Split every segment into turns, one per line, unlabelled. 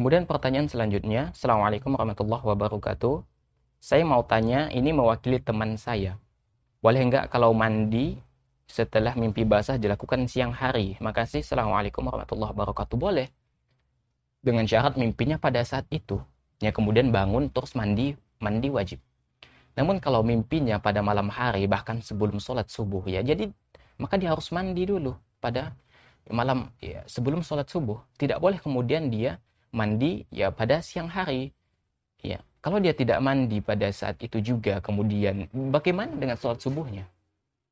Kemudian pertanyaan selanjutnya, Assalamualaikum warahmatullahi wabarakatuh. Saya mau tanya, ini mewakili teman saya. Boleh enggak kalau mandi setelah mimpi basah dilakukan siang hari? Makasih, Assalamualaikum warahmatullahi wabarakatuh. Boleh. Dengan syarat mimpinya pada saat itu. Ya, kemudian bangun terus mandi, mandi wajib. Namun kalau mimpinya pada malam hari, bahkan sebelum sholat subuh ya, jadi maka dia harus mandi dulu pada malam ya, sebelum sholat subuh. Tidak boleh kemudian dia mandi ya pada siang hari. Ya, kalau dia tidak mandi pada saat itu juga kemudian bagaimana dengan sholat subuhnya?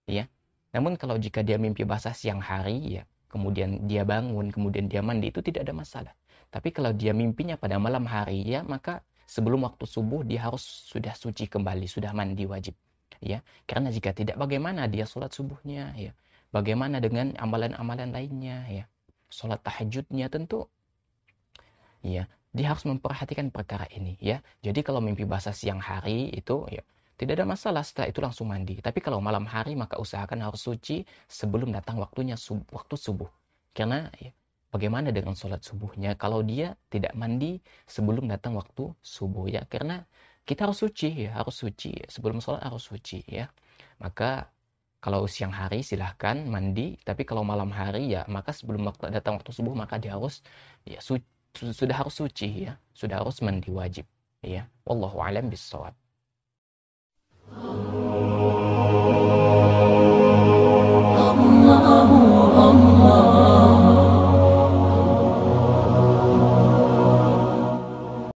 Ya. Namun kalau jika dia mimpi basah siang hari ya, kemudian dia bangun, kemudian dia mandi itu tidak ada masalah. Tapi kalau dia mimpinya pada malam hari ya, maka sebelum waktu subuh dia harus sudah suci kembali, sudah mandi wajib. Ya, karena jika tidak bagaimana dia sholat subuhnya ya. Bagaimana dengan amalan-amalan lainnya ya. Sholat tahajudnya tentu ya dia harus memperhatikan perkara ini ya jadi kalau mimpi basah siang hari itu ya tidak ada masalah setelah itu langsung mandi tapi kalau malam hari maka usahakan harus suci sebelum datang waktunya sub, waktu subuh karena ya, bagaimana dengan sholat subuhnya kalau dia tidak mandi sebelum datang waktu subuh ya karena kita harus suci ya harus suci ya. sebelum sholat harus suci ya maka kalau siang hari silahkan mandi tapi kalau malam hari ya maka sebelum waktu datang waktu subuh maka dia harus ya suci sudah harus suci ya, sudah harus mandi wajib ya. Wallahu alam bisawab.